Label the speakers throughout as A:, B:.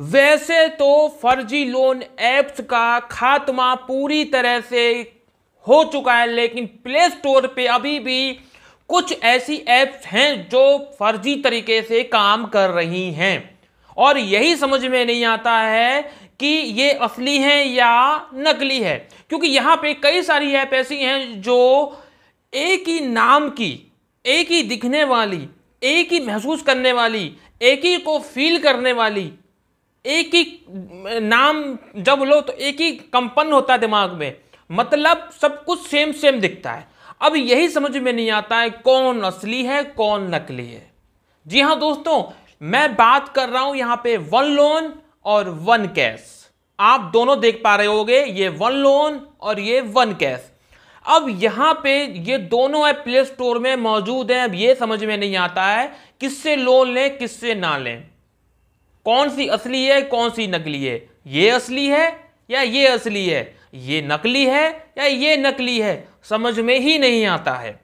A: वैसे तो फर्जी लोन ऐप्स का खात्मा पूरी तरह से हो चुका है लेकिन प्ले स्टोर पे अभी भी कुछ ऐसी ऐप्स हैं जो फर्जी तरीके से काम कर रही हैं और यही समझ में नहीं आता है कि ये असली हैं या नकली है क्योंकि यहाँ पे कई सारी ऐप ऐसी हैं जो एक ही नाम की एक ही दिखने वाली एक ही महसूस करने वाली एक ही को फील करने वाली एक ही नाम जब लो तो एक ही कंपन होता है दिमाग में मतलब सब कुछ सेम सेम दिखता है अब यही समझ में नहीं आता है कौन असली है कौन नकली है जी हाँ दोस्तों मैं बात कर रहा हूं यहां पे वन लोन और वन कैश आप दोनों देख पा रहे होंगे ये वन लोन और ये वन कैश अब यहां पे ये दोनों ऐप प्ले स्टोर में मौजूद हैं अब ये समझ में नहीं आता है किससे लोन लें किससे ना लें कौन सी असली है कौन सी नकली है ये असली है या ये असली है ये नकली है या ये नकली है समझ में ही नहीं आता है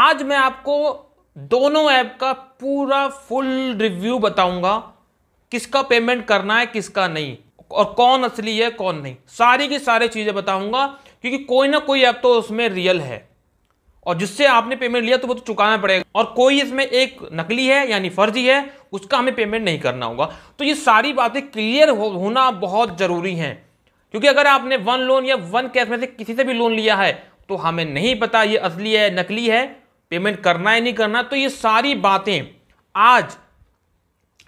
A: आज मैं आपको दोनों ऐप का पूरा फुल रिव्यू बताऊंगा किसका पेमेंट करना है किसका नहीं और कौन असली है कौन नहीं सारी की सारी चीज़ें बताऊंगा क्योंकि कोई ना कोई ऐप तो उसमें रियल है और जिससे आपने पेमेंट लिया तो वो तो चुकाना पड़ेगा और कोई इसमें एक नकली है यानी फर्जी है उसका हमें पेमेंट नहीं करना होगा तो ये सारी बातें क्लियर हो, होना बहुत ज़रूरी हैं क्योंकि अगर आपने वन लोन या वन कैश में से किसी से भी लोन लिया है तो हमें नहीं पता ये असली है नकली है पेमेंट करना है नहीं करना तो ये सारी बातें आज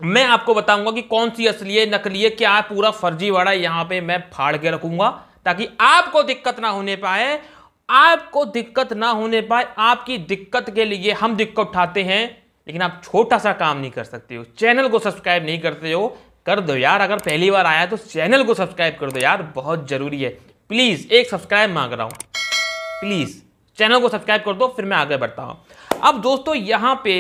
A: मैं आपको बताऊंगा कि कौन सी असली है नकली है क्या पूरा फर्जीवाड़ा यहां पे मैं फाड़ के रखूंगा ताकि आपको दिक्कत ना होने पाए आपको दिक्कत ना होने पाए आपकी दिक्कत के लिए हम दिक्कत उठाते हैं लेकिन आप छोटा सा काम नहीं कर सकते हो चैनल को सब्सक्राइब नहीं करते हो कर दो यार अगर पहली बार आया तो चैनल को सब्सक्राइब कर दो यार बहुत ज़रूरी है प्लीज़ एक सब्सक्राइब मांग रहा हूं प्लीज़ चैनल को सब्सक्राइब कर दो फिर मैं आगे बढ़ता हूं अब दोस्तों यहां पे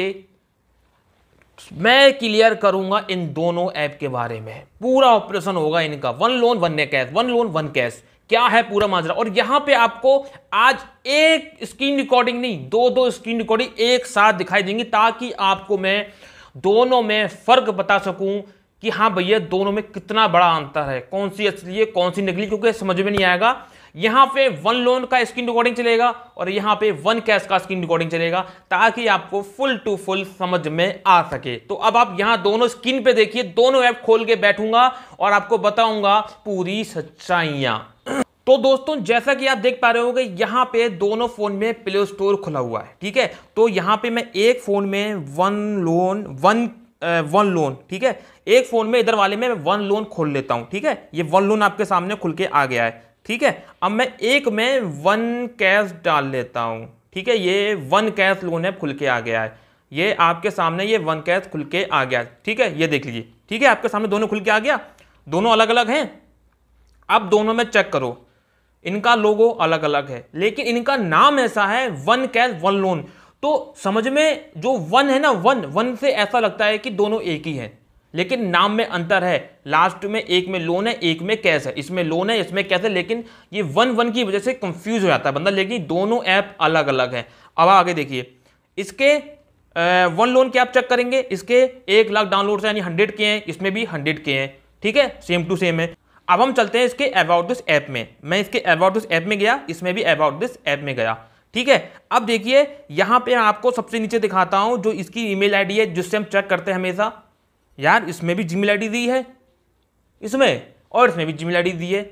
A: मैं क्लियर करूंगा इन दोनों ऐप के बारे में पूरा ऑपरेशन होगा इनका वन लोन वन ने cash one loan one cash क्या है पूरा माजरा और यहां पे आपको आज एक स्क्रीन रिकॉर्डिंग नहीं दो दो स्क्रीन रिकॉर्डिंग एक साथ दिखाई देंगी ताकि आपको मैं दोनों में फर्क बता सकूं कि हाँ भैया दोनों में कितना बड़ा अंतर है कौन सी असली है कौन सी नकली क्योंकि समझ में नहीं आएगा यहां पे वन लोन का स्क्रीन रिकॉर्डिंग चलेगा और यहां पे वन कैश का स्क्रीन रिकॉर्डिंग चलेगा ताकि आपको फुल टू फुल समझ में आ सके तो अब आप यहां दोनों स्क्रीन पे देखिए दोनों ऐप खोल के बैठूंगा और आपको बताऊंगा पूरी सच्चाइयां तो दोस्तों जैसा कि आप देख पा रहे होंगे यहाँ पे दोनों फ़ोन में प्ले स्टोर खुला हुआ है ठीक है तो यहाँ पे मैं एक फ़ोन में one loan one one loan ठीक है एक फ़ोन में इधर वाले में मैं वन लोन खोल लेता हूँ ठीक है ये वन लोन आपके सामने खुल के आ गया है ठीक है अब मैं एक में वन कैश डाल लेता हूँ ठीक है ये वन कैश लोन है खुल के आ गया है ये आपके सामने ये वन कैश खुल के आ गया ठीक है ये देख लीजिए ठीक है आपके सामने दोनों खुल के आ गया दोनों अलग अलग हैं अब दोनों में चेक करो इनका लोगो अलग अलग है लेकिन इनका नाम ऐसा है वन कैश वन लोन तो समझ में जो वन है ना वन वन से ऐसा लगता है कि दोनों एक ही है लेकिन नाम में अंतर है लास्ट में एक में लोन है एक में कैश है इसमें लोन है इसमें कैश है लेकिन ये वन वन की वजह से कंफ्यूज हो जाता है बंदा लेकिन दोनों ऐप अलग अलग है अब आगे देखिए इसके वन लोन के आप चेक करेंगे इसके एक लाख डाउनलोड यानी हंड्रेड के हैं इसमें भी हंड्रेड के हैं ठीक है सेम टू सेम है अब हम चलते हैं इसके अबाउट दिस ऐप में मैं इसके अबाउट दिस ऐप में गया इसमें भी अबाउट दिस ऐप में गया ठीक है अब देखिए यहाँ पे आपको सबसे नीचे दिखाता हूँ जो इसकी ईमेल आईडी है जिससे हम चेक करते हैं हमेशा यार इसमें भी जीमेल आईडी दी है इसमें और इसमें भी जीमेल आईडी दी है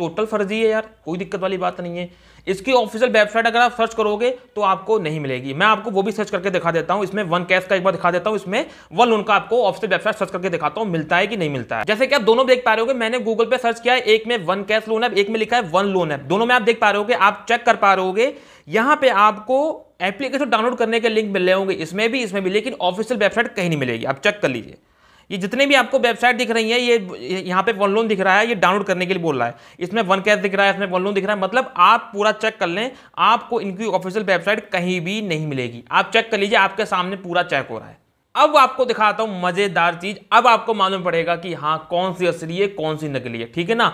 A: टोटल फर्जी है यार कोई दिक्कत वाली बात नहीं है इसकी ऑफिशियल वेबसाइट अगर आप सर्च करोगे तो आपको नहीं मिलेगी मैं आपको वो भी सर्च करके दिखा देता हूं इसमें वन कैश का एक बार दिखा देता हूं इसमें वन लोन का आपको ऑफिशियल वेबसाइट सर्च करके दिखाता हूं मिलता है कि नहीं मिलता है जैसे कि आप दोनों देख पा रहे हो मैंने गूगल पर सर्च किया है एक में वन कैश लोन है एक में लिखा है वन लोन है दोनों में आप देख पा रहे हो आप चेक कर पा रहे यहाँ पे आपको एप्लीकेशन डाउनलोड करने के लिंक मिल रहे होंगे इसमें भी इसमें भी लेकिन ऑफिशियल वेबसाइट कहीं नहीं मिलेगी आप चेक कर लीजिए ये जितने भी आपको वेबसाइट दिख रही है ये यहाँ पे वन लोन दिख रहा है ये डाउनलोड करने के लिए बोल रहा है इसमें वन कैश दिख रहा है इसमें वन लोन दिख रहा है मतलब आप पूरा चेक कर लें आपको इनकी ऑफिशियल वेबसाइट कहीं भी नहीं मिलेगी आप चेक कर लीजिए आपके सामने पूरा चेक हो रहा है अब आपको दिखाता हूँ मज़ेदार चीज़ अब आपको मालूम पड़ेगा कि हाँ कौन सी असली है कौन सी नकली है ठीक है ना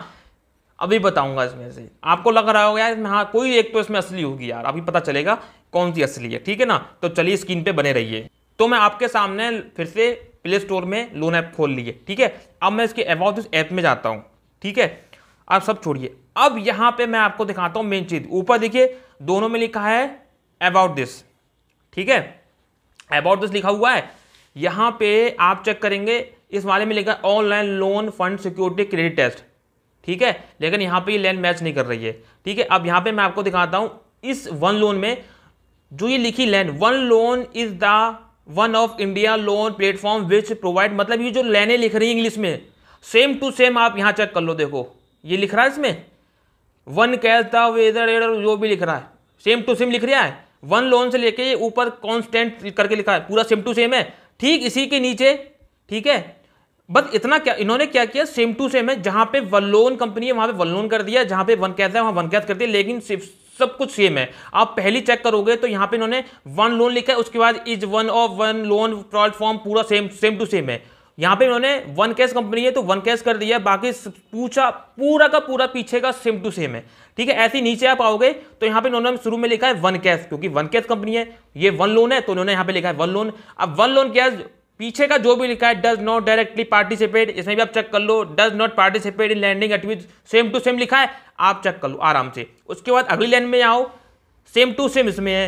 A: अभी बताऊंगा इसमें से आपको लग रहा होगा यार इसमें हाँ कोई एक तो इसमें असली होगी यार अभी पता चलेगा कौन सी असली है ठीक है ना तो चलिए स्क्रीन पे बने रहिए तो मैं आपके सामने फिर से प्ले स्टोर में लोन ऐप खोल लिए ठीक है अब मैं इसके अबाउट इस ऐप में जाता हूँ ठीक है आप सब छोड़िए अब यहाँ पे मैं आपको दिखाता हूँ मेन चीज़ ऊपर देखिए दोनों में लिखा है अबाउट दिस ठीक है अबाउट दिस लिखा हुआ है यहाँ पे आप चेक करेंगे इस वाले में लिखा online loan fund security credit test ठीक है लेकिन यहाँ पे ये लैंड मैच नहीं कर रही है ठीक है अब यहाँ पे मैं आपको दिखाता हूँ इस वन लोन में जो ये लिखी land one loan is the one of India loan platform which provide मतलब ये जो लेने लिख रही है इंग्लिश में सेम टू सेम आप यहाँ चेक कर लो देखो ये लिख रहा है इसमें वन कहता वेदर एडर जो भी लिख रहा है सेम टू सेम लिख रहा है वन लोन से लेके ऊपर कॉन्स्टेंट करके लिखा है पूरा सेम टू सेम है ठीक इसी के नीचे ठीक है बस इतना क्या इन्होंने क्या किया सेम टू सेम है जहाँ पे वन लोन कंपनी है वहां पे लोन कर दिया जहां पे वन कहता है वहाँ वन कैद कर दिया लेकिन सब कुछ सेम है आप पहली चेक करोगे तो यहां पे इन्होंने वन लोन लिखा है उसके बाद is one of one loan form पूरा सेम सेम टू सेम है यहां पे इन्होंने वन कैश कंपनी है तो वन कैश कर दिया बाकी पूछा पूरा का पूरा पीछे का सेम टू सेम है ठीक है ऐसे नीचे आप आओगे तो यहां पे इन्होंने शुरू में लिखा है वन कैश क्योंकि वन कैश कंपनी है ये वन लोन है तो इन्होंने यहां पे लिखा है वन लोन अब वन लोन कैश पीछे का जो भी लिखा है डज नॉट डायरेक्टली पार्टिसिपेट इसमें भी आप चेक कर लो does not participate in lending activities same to same लिखा है आप चेक कर लो आराम से उसके बाद अगली लाइन में आओ सेम टू सेम इसमें है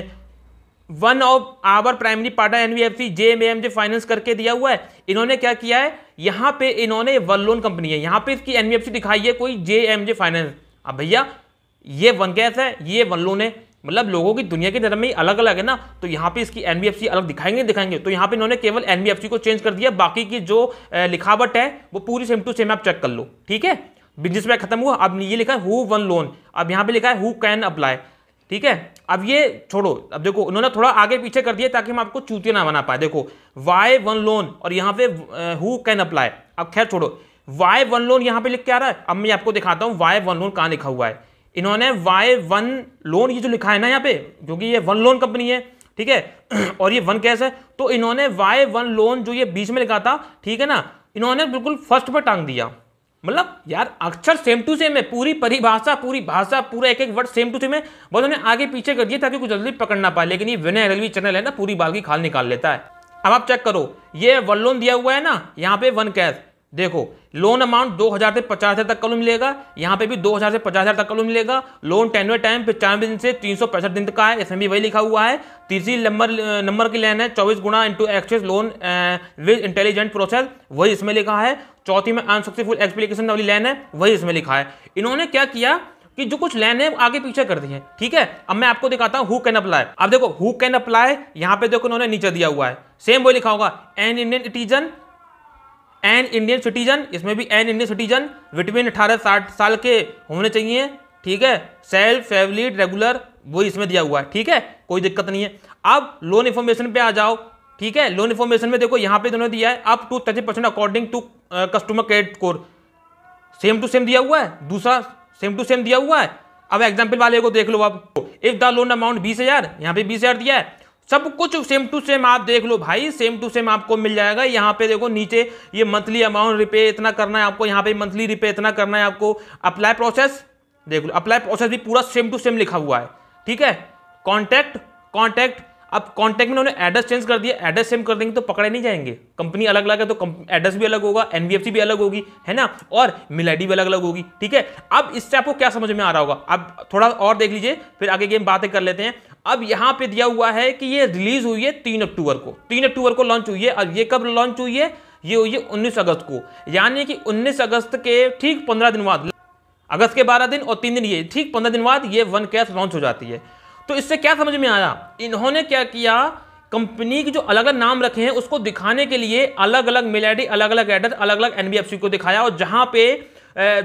A: one of our primary partner M J finance करके दिया हुआ है इन्होंने क्या किया है यहाँ पे इन्होंने वन लोन कंपनी है यहाँ पे इसकी एनबीएफसी दिखाई है कोई जे फाइनेंस अब भैया ये वन कैस है ये वन लोन है मतलब लोगों की दुनिया की नरम में अलग अलग है ना तो यहाँ पे इसकी एनबीएफसी अलग दिखाएंगे दिखाएंगे तो यहाँ पे इन्होंने केवल एनबीएफसी को चेंज कर दिया बाकी की जो लिखावट है वो पूरी सेम टू सेम आप चेक कर लो ठीक है बिजनेस में खत्म हुआ अब ये लिखा है हु वन लोन अब यहाँ पे लिखा है हु कैन अप्लाई ठीक है अब ये छोड़ो अब देखो उन्होंने थोड़ा आगे पीछे कर दिया ताकि हम आपको चूतिया ना बना पाए देखो वाई वन लोन और यहाँ पे हु कैन अप्लाई अब खैर छोड़ो वाई वन लोन यहाँ पे लिख के आ रहा है अब मैं आपको दिखाता हूँ वाई वन लोन कहाँ लिखा हुआ है इन्होंने वाई वन लोन ये जो लिखा है ना यहाँ पे क्योंकि ये वन लोन कंपनी है ठीक है और ये वन कैश है तो इन्होंने वाई वन लोन जो ये बीच में लिखा था ठीक है ना इन्होंने बिल्कुल फर्स्ट पर टांग दिया मतलब यार अक्षर सेम टू सेम है पूरी परिभाषा पूरी भाषा पूरा एक एक वर्ड सेम टू सेम है बस उन्हें आगे पीछे कर दिया ताकि कुछ जल्दी पकड़ ना पाए लेकिन ये विनय रेलवे चैनल है ना पूरी बाल की खाल निकाल लेता है अब आप चेक करो ये वन लोन दिया हुआ है ना यहाँ पे वन कैश देखो लोन अमाउंट 2000 हज़ार से पचास हज़ार तक का लोन मिलेगा यहाँ पे भी 2000 से पचास हज़ार तक का लोन मिलेगा लोन टेनवे टाइम पचानवे दिन से तीन सौ पैंसठ दिन तक का है इसमें भी e वही लिखा हुआ है तीसरी नंबर नंबर की लाइन है चौबीस गुणा into access loan with intelligent process वही इसमें लिखा है चौथी में अनसक्सेसफुल एक्सप्लीकेशन वाली लाइन है वही इसमें लिखा है इन्होंने क्या किया कि जो कुछ लाइन है आगे पीछे कर दी है ठीक है अब मैं आपको दिखाता हूँ हु कैन अप्लाई अब देखो हु कैन अप्लाई यहाँ पे देखो उन्होंने नीचे दिया हुआ है सेम वही लिखा होगा an Indian citizen an Indian citizen इसमें भी एन इंडियन सिटीजन बिटवीन अठारह साठ साल के होने चाहिए ठीक है सेल्फ फैमिली रेगुलर वो इसमें दिया हुआ है ठीक है कोई दिक्कत नहीं है अब लोन इन्फॉर्मेशन पे आ जाओ ठीक है लोन इन्फॉर्मेशन में देखो यहाँ पे दोनों दिया है up to thirty percent according to customer credit score same to same दिया हुआ है दूसरा सेम टू सेम दिया हुआ है अब एग्जाम्पल वाले को देख लो आप इफ द लोन अमाउंट बीस हजार यहाँ पे बीस हजार दिया है सब कुछ सेम टू सेम आप देख लो भाई सेम टू सेम आपको मिल जाएगा यहाँ पे देखो नीचे ये मंथली अमाउंट रिपे इतना करना है आपको यहाँ पे मंथली रिपे इतना करना है आपको अप्लाई प्रोसेस देख लो अप्लाई प्रोसेस भी पूरा सेम टू सेम लिखा हुआ है ठीक है कॉन्टैक्ट कॉन्टैक्ट अब कॉन्टैक्ट में उन्होंने एड्रेस चेंज कर दिया एड्रेस सेम कर देंगे तो पकड़े नहीं जाएंगे कंपनी अलग अलग है तो एड्रेस भी अलग होगा एनबीएफसी भी अलग होगी है ना और मिल आई भी अलग अलग होगी ठीक है अब इससे आपको क्या समझ में आ रहा होगा अब थोड़ा और देख लीजिए फिर आगे गेम बातें कर लेते हैं अब यहां पे दिया हुआ है कि ये रिलीज हुई है तीन अक्टूबर को तीन अक्टूबर को लॉन्च हुई है अब ये कब लॉन्च हुई है ये हुई है उन्नीस अगस्त को यानी कि उन्नीस अगस्त के ठीक पंद्रह दिन बाद अगस्त के बारह दिन और तीन दिन ये ठीक पंद्रह दिन बाद ये वन कैश लॉन्च हो जाती है तो इससे क्या समझ में आया इन्होंने क्या किया कंपनी के जो अलग अलग नाम रखे हैं उसको दिखाने के लिए अलग अलग मेल आई अलग अलग एड्रेस अलग अलग एनबीएफसी को दिखाया और जहां पे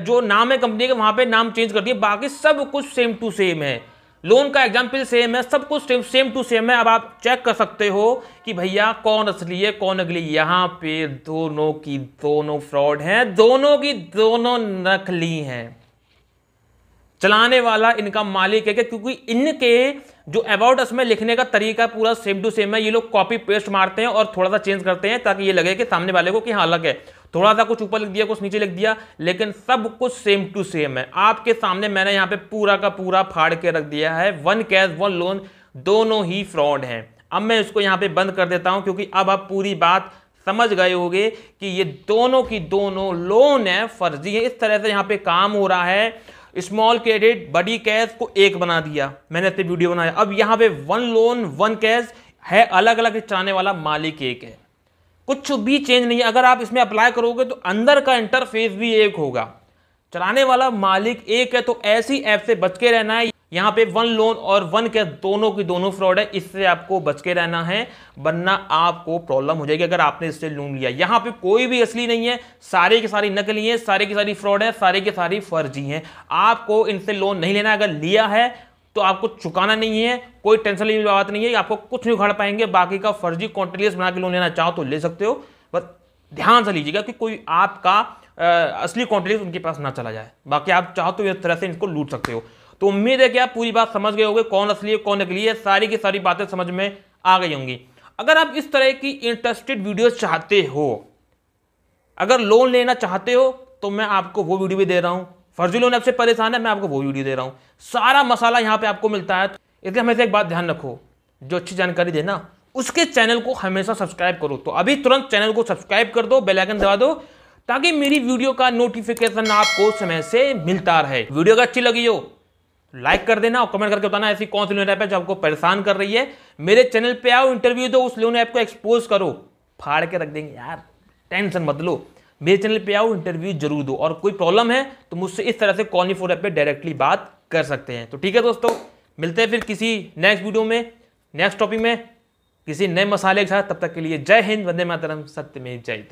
A: जो नाम है कंपनी के वहां पे नाम चेंज कर दिए बाकी सब कुछ सेम टू सेम है लोन का एग्जाम्पल सेम है सब कुछ सेम सेम टू सेम है अब आप चेक कर सकते हो कि भैया कौन असली है कौन अगली यहाँ पे दोनों की दोनों फ्रॉड हैं दोनों की दोनों नकली हैं चलाने वाला इनका मालिक है क्योंकि इनके जो अबाउट उसमें लिखने का तरीका पूरा सेम टू सेम है ये लोग कॉपी पेस्ट मारते हैं और थोड़ा सा चेंज करते हैं ताकि ये लगे कि सामने वाले को कि हाँ अलग है थोड़ा सा कुछ ऊपर लिख दिया कुछ नीचे लिख दिया लेकिन सब कुछ सेम टू सेम है आपके सामने मैंने यहाँ पे पूरा का पूरा फाड़ के रख दिया है वन कैश वन लोन दोनों ही फ्रॉड हैं अब मैं इसको यहाँ पे बंद कर देता हूँ क्योंकि अब आप पूरी बात समझ गए होगे कि ये दोनों की दोनों लोन है फर्जी है इस तरह से यहाँ पे काम हो रहा है स्मॉल क्रेडिट बड़ी कैश को एक बना दिया मैंने इतने वीडियो बनाया अब यहाँ पे वन लोन वन कैश है अलग अलग चलाने वाला मालिक एक है कुछ भी चेंज नहीं है अगर आप इसमें अप्लाई करोगे तो अंदर का इंटरफेस भी एक होगा चलाने वाला मालिक एक है तो ऐसी ऐप से बच के रहना है यहाँ पे वन लोन और वन कैश दोनों की दोनों फ्रॉड है इससे आपको बच के रहना है वरना आपको प्रॉब्लम हो जाएगी अगर आपने इससे लोन लिया यहाँ पे कोई भी असली नहीं है सारे के सारी नकली है सारे की सारी फ्रॉड है सारे की सारी फर्जी हैं आपको इनसे लोन नहीं लेना अगर लिया है तो आपको चुकाना नहीं है कोई टेंशन लेने बात नहीं है आपको कुछ नहीं उखाड़ पाएंगे बाकी का फर्जी कॉन्ट्रीलियस बना के लोन लेना चाहो तो ले सकते हो बस ध्यान से लीजिएगा कि कोई आपका आ, असली कॉन्ट्रीलियस उनके पास ना चला जाए बाकी आप चाहो तो इस तरह से इनको लूट सकते हो तो उम्मीद है कि आप पूरी बात समझ गए होंगे कौन असली है कौन नकली है सारी की सारी बातें समझ में आ गई होंगी अगर आप इस तरह की इंटरेस्टेड वीडियो चाहते हो अगर लोन लेना चाहते हो तो मैं आपको वो वीडियो भी दे रहा हूँ फर्जी लोन आपसे परेशान है मैं आपको वो वीडियो दे रहा हूँ सारा मसाला यहाँ पे आपको मिलता है इसलिए हमेशा एक बात ध्यान रखो जो अच्छी जानकारी देना उसके चैनल को हमेशा सब्सक्राइब करो तो अभी तुरंत चैनल को सब्सक्राइब कर दो बेल आइकन दबा दो ताकि मेरी वीडियो का नोटिफिकेशन आपको समय से मिलता रहे वीडियो अगर अच्छी लगी हो लाइक कर देना और कमेंट करके बताना ऐसी कौन सी लोन ऐप है जो आपको परेशान कर रही है मेरे चैनल पे आओ इंटरव्यू दो उस लोन ऐप को एक्सपोज करो फाड़ के रख देंगे यार टेंशन बदलो मेरे चैनल पे आओ इंटरव्यू जरूर दो और कोई प्रॉब्लम है तो मुझसे इस तरह से कॉनी फोर ऐप पर डायरेक्टली बात कर सकते हैं तो ठीक है दोस्तों मिलते हैं फिर किसी नेक्स्ट वीडियो में नेक्स्ट टॉपिक में किसी नए मसाले के साथ तब तक के लिए जय हिंद वंदे मातरम सत्य में जय